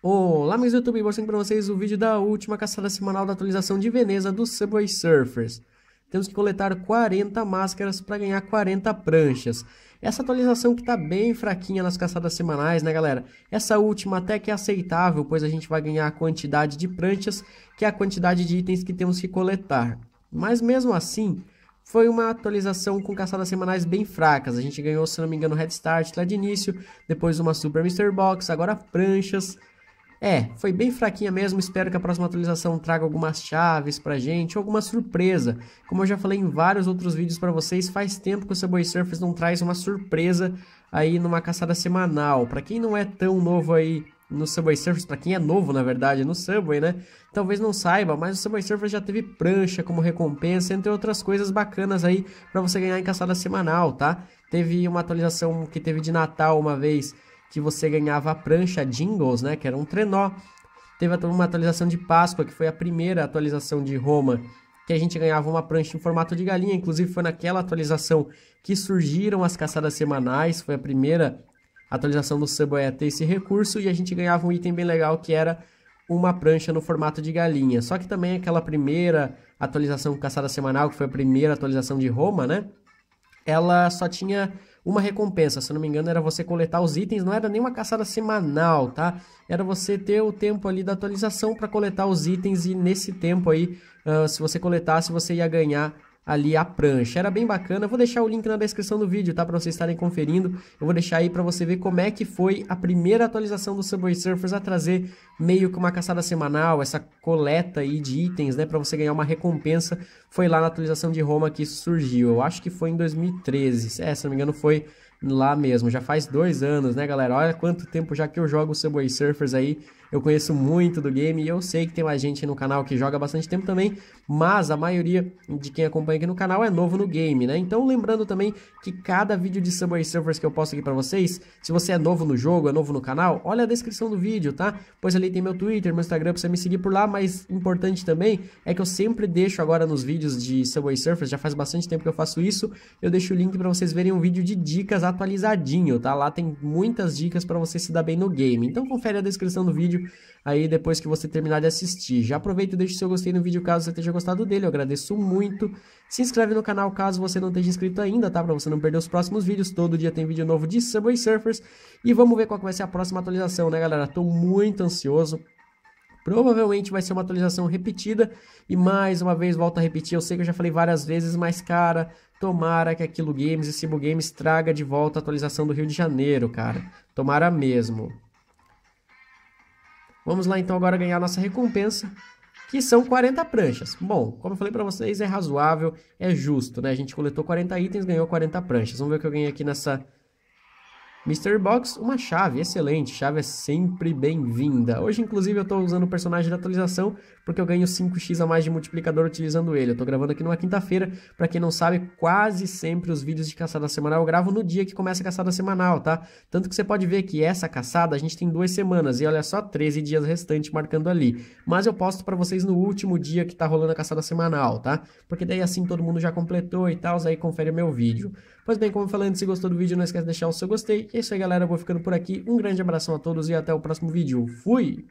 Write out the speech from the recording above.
Olá, meus do YouTube, mostrando para vocês o vídeo da última caçada semanal da atualização de Veneza do Subway Surfers. Temos que coletar 40 máscaras para ganhar 40 pranchas. Essa atualização que está bem fraquinha nas caçadas semanais, né galera? Essa última até que é aceitável, pois a gente vai ganhar a quantidade de pranchas, que é a quantidade de itens que temos que coletar. Mas mesmo assim, foi uma atualização com caçadas semanais bem fracas. A gente ganhou, se não me engano, Head Start lá de início, depois uma Super Mr. Box, agora pranchas. É, foi bem fraquinha mesmo. Espero que a próxima atualização traga algumas chaves pra gente, alguma surpresa. Como eu já falei em vários outros vídeos para vocês, faz tempo que o Subway Surfers não traz uma surpresa aí numa caçada semanal. Para quem não é tão novo aí no Subway Surfers, para quem é novo, na verdade, no Subway, né? Talvez não saiba, mas o Subway Surfers já teve prancha como recompensa, entre outras coisas bacanas aí para você ganhar em caçada semanal, tá? Teve uma atualização que teve de Natal uma vez que você ganhava a prancha Jingles, né, que era um trenó. Teve uma atualização de Páscoa, que foi a primeira atualização de Roma, que a gente ganhava uma prancha em formato de galinha. Inclusive, foi naquela atualização que surgiram as caçadas semanais, foi a primeira atualização do Subway a ter esse recurso, e a gente ganhava um item bem legal que era uma prancha no formato de galinha. Só que também aquela primeira atualização caçada semanal, que foi a primeira atualização de Roma, né? Ela só tinha uma recompensa. Se não me engano, era você coletar os itens, não era nenhuma caçada semanal, tá? Era você ter o tempo ali da atualização para coletar os itens e nesse tempo aí, uh, se você coletasse, você ia ganhar ali a prancha. Era bem bacana. Eu vou deixar o link na descrição do vídeo, tá? Para vocês estarem conferindo. Eu vou deixar aí para você ver como é que foi a primeira atualização do Subway Surfers a trazer meio que uma caçada semanal, essa coleta aí de itens, né? Para você ganhar uma recompensa. Foi lá na atualização de Roma que isso surgiu. Eu acho que foi em 2013. É, se não me engano, foi lá mesmo. Já faz dois anos, né, galera? Olha quanto tempo já que eu jogo Subway Surfers aí. Eu conheço muito do game e eu sei que tem mais gente no canal que joga bastante tempo também, mas a maioria de quem acompanha aqui no canal é novo no game, né? Então lembrando também que cada vídeo de Subway Surfers que eu posto aqui para vocês, se você é novo no jogo, é novo no canal, olha a descrição do vídeo, tá? Pois ali tem meu Twitter, meu Instagram pra você me seguir por lá, mas importante também é que eu sempre deixo agora nos vídeos de Subway Surfers, já faz bastante tempo que eu faço isso, eu deixo o link para vocês verem um vídeo de dicas atualizadinho, tá? Lá tem muitas dicas para você se dar bem no game. Então confere a descrição do vídeo aí depois que você terminar de assistir. Já aproveita e deixa o seu gostei no vídeo caso você tenha gostado dele, eu agradeço muito. Se inscreve no canal caso você não esteja inscrito ainda, tá? Para você não perder os próximos vídeos, todo dia tem vídeo novo de Subway Surfers. E vamos ver qual vai ser a próxima atualização, né galera? Tô muito ansioso. Provavelmente vai ser uma atualização repetida e mais uma vez volto a repetir, eu sei que eu já falei várias vezes, mas cara, tomara que aquilo Games e Cibo Games traga de volta a atualização do Rio de Janeiro, cara. Tomara mesmo. Vamos lá então agora ganhar nossa recompensa, que são 40 pranchas. Bom, como eu falei para vocês, é razoável, é justo, né? A gente coletou 40 itens, ganhou 40 pranchas. Vamos ver o que eu ganhei aqui nessa Mystery Box, uma chave, excelente, chave é sempre bem-vinda. Hoje, inclusive, eu estou usando o personagem da atualização, porque eu ganho 5x a mais de multiplicador utilizando ele. Eu estou gravando aqui numa quinta-feira, para quem não sabe, quase sempre os vídeos de caçada semanal eu gravo no dia que começa a caçada semanal, tá? Tanto que você pode ver que essa caçada a gente tem duas semanas, e olha só, 13 dias restantes marcando ali. Mas eu posto para vocês no último dia que está rolando a caçada semanal, tá? Porque daí assim todo mundo já completou e tal, aí confere meu vídeo. Pois bem, como eu falei antes, se gostou do vídeo, não esquece de deixar o seu gostei é isso aí, galera. Eu vou ficando por aqui. Um grande abração a todos e até o próximo vídeo. Fui!